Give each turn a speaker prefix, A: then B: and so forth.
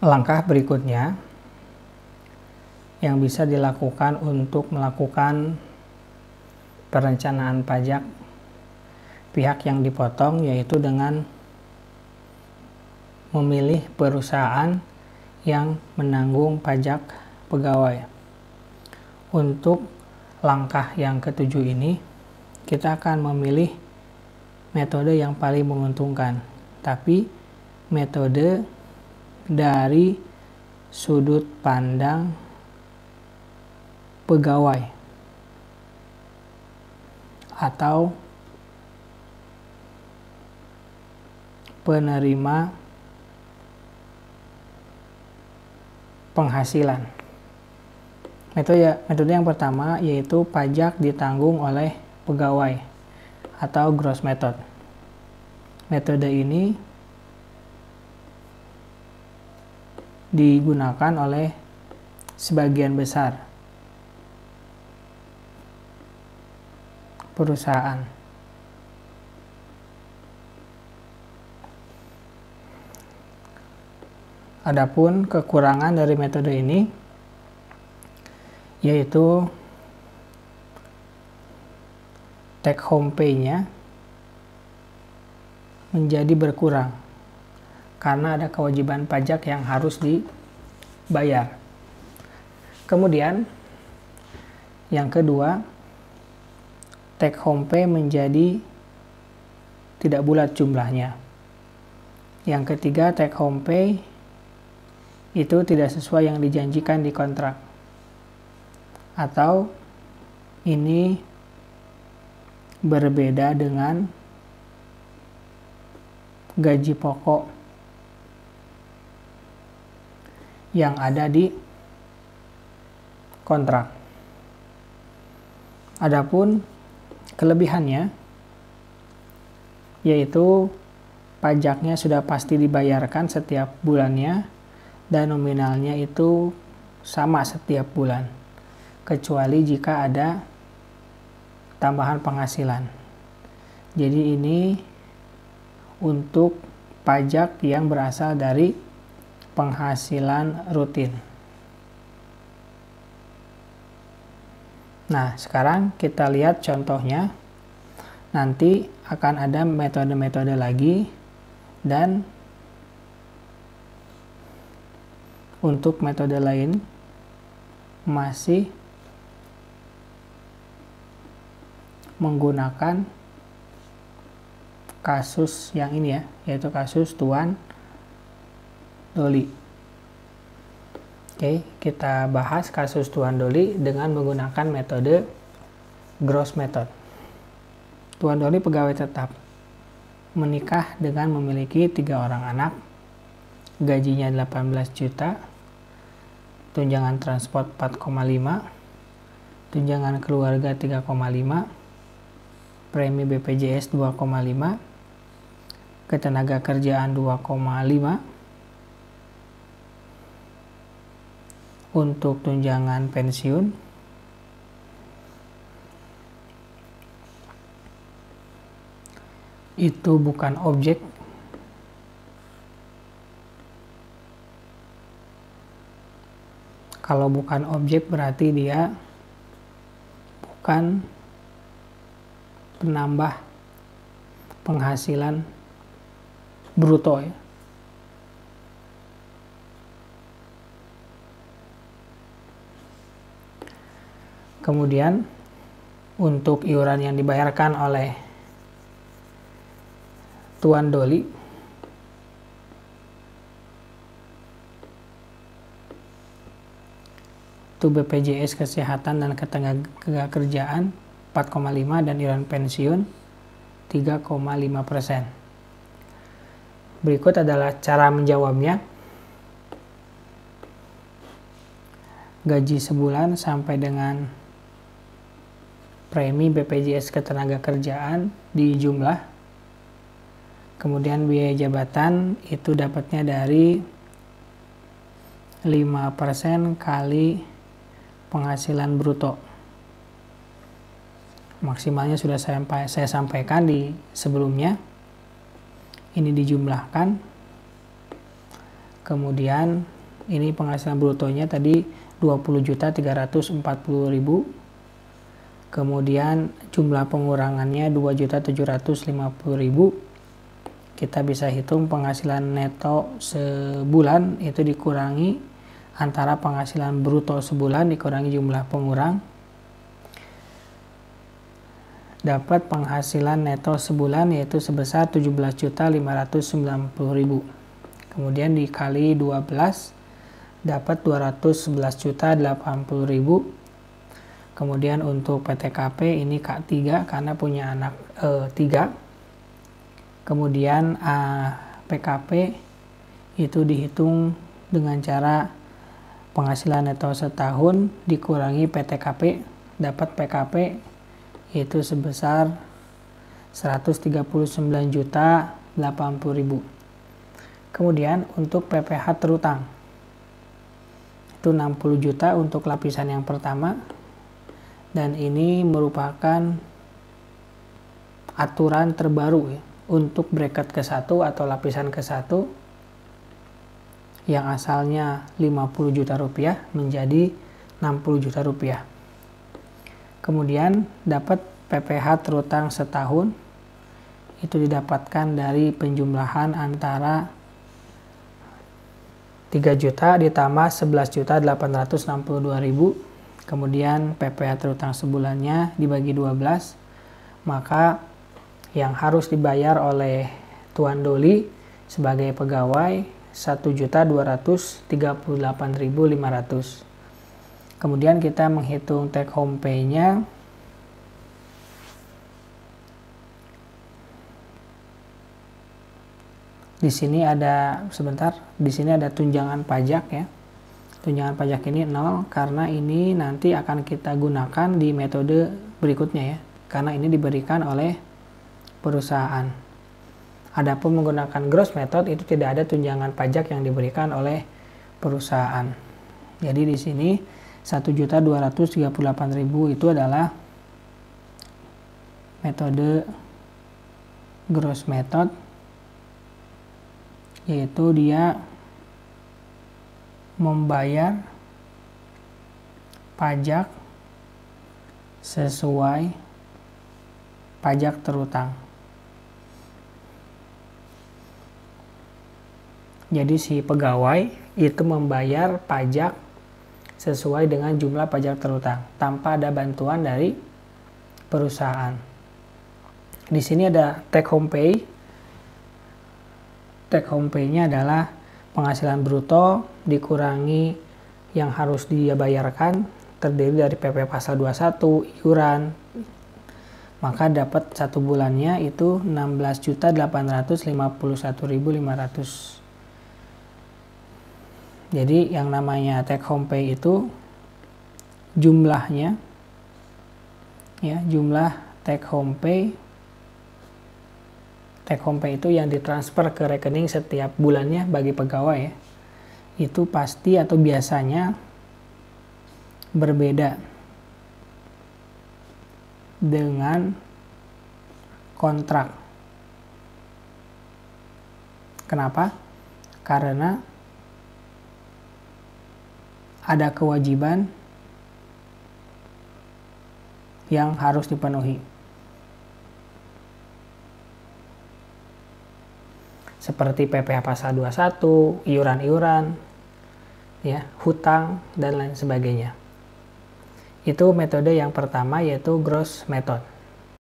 A: langkah berikutnya yang bisa dilakukan untuk melakukan perencanaan pajak pihak yang dipotong yaitu dengan memilih perusahaan yang menanggung pajak pegawai. Untuk langkah yang ketujuh ini, kita akan memilih metode yang paling menguntungkan, tapi metode dari sudut pandang pegawai atau penerima penghasilan. Metode, ya, metode yang pertama yaitu pajak ditanggung oleh pegawai atau gross method. Metode ini digunakan oleh sebagian besar perusahaan. Adapun kekurangan dari metode ini yaitu take home pay-nya menjadi berkurang karena ada kewajiban pajak yang harus dibayar. Kemudian yang kedua, take home pay menjadi tidak bulat jumlahnya. Yang ketiga, take home pay itu tidak sesuai yang dijanjikan di kontrak. Atau ini berbeda dengan gaji pokok yang ada di kontrak. Adapun kelebihannya yaitu pajaknya sudah pasti dibayarkan setiap bulannya dan nominalnya itu sama setiap bulan kecuali jika ada tambahan penghasilan. Jadi ini untuk pajak yang berasal dari penghasilan rutin. Nah, sekarang kita lihat contohnya. Nanti akan ada metode-metode lagi dan untuk metode lain masih menggunakan kasus yang ini ya, yaitu kasus tuan Doli. Oke, kita bahas kasus Tuan Doli dengan menggunakan metode gross method. Tuan Doli pegawai tetap, menikah dengan memiliki tiga orang anak, gajinya 18 juta, tunjangan transport 4,5, tunjangan keluarga 3,5, premi BPJS 2,5, ketenaga kerjaan 2,5, untuk tunjangan pensiun itu bukan objek kalau bukan objek berarti dia bukan penambah penghasilan bruto ya Kemudian untuk iuran yang dibayarkan oleh Tuan Doli itu BPJS Kesehatan dan ketenaga kerjaan 4,5 dan iuran pensiun 3,5 persen. Berikut adalah cara menjawabnya. Gaji sebulan sampai dengan premi BPJS Ketenagakerjaan di jumlah. Kemudian biaya jabatan itu dapatnya dari 5% kali penghasilan bruto. Maksimalnya sudah saya, saya sampaikan di sebelumnya. Ini dijumlahkan. Kemudian ini penghasilan brutonya tadi 20.340.000 kemudian jumlah pengurangannya 2.750.000 kita bisa hitung penghasilan neto sebulan itu dikurangi antara penghasilan bruto sebulan dikurangi jumlah pengurang dapat penghasilan neto sebulan yaitu sebesar 17.590.000 kemudian dikali 12 dapat 211.080.000 Kemudian untuk PTKP ini k 3 karena punya anak eh, tiga. 3. Kemudian A, ah, PKP itu dihitung dengan cara penghasilan neto setahun dikurangi PTKP dapat PKP itu sebesar 139 Kemudian untuk PPH terutang itu 60 juta untuk lapisan yang pertama dan ini merupakan aturan terbaru ya, untuk bracket ke-1 atau lapisan ke-1 yang asalnya 50 juta rupiah menjadi 60 juta rupiah. Kemudian dapat PPH terutang setahun itu didapatkan dari penjumlahan antara 3 juta ditambah 11 juta 862 kemudian PPh terutang sebulannya dibagi 12, maka yang harus dibayar oleh Tuan Doli sebagai pegawai 1.238.500. Kemudian kita menghitung take home pay-nya di sini ada sebentar di sini ada tunjangan pajak ya tunjangan pajak ini nol karena ini nanti akan kita gunakan di metode berikutnya ya karena ini diberikan oleh perusahaan. Adapun menggunakan gross method itu tidak ada tunjangan pajak yang diberikan oleh perusahaan. Jadi di sini 1.238.000 itu adalah metode gross method yaitu dia membayar pajak sesuai pajak terutang. Jadi si pegawai itu membayar pajak sesuai dengan jumlah pajak terutang tanpa ada bantuan dari perusahaan. Di sini ada take home pay. Take home pay-nya adalah penghasilan bruto dikurangi yang harus dia bayarkan terdiri dari PP pasal 21, iuran, maka dapat satu bulannya itu 16.851.500. Jadi yang namanya take home pay itu jumlahnya ya jumlah take home pay take home pay itu yang ditransfer ke rekening setiap bulannya bagi pegawai ya. itu pasti atau biasanya berbeda dengan kontrak. Kenapa? Karena ada kewajiban yang harus dipenuhi. seperti PPh pasal 21, iuran-iuran, ya, hutang dan lain sebagainya. Itu metode yang pertama yaitu gross method.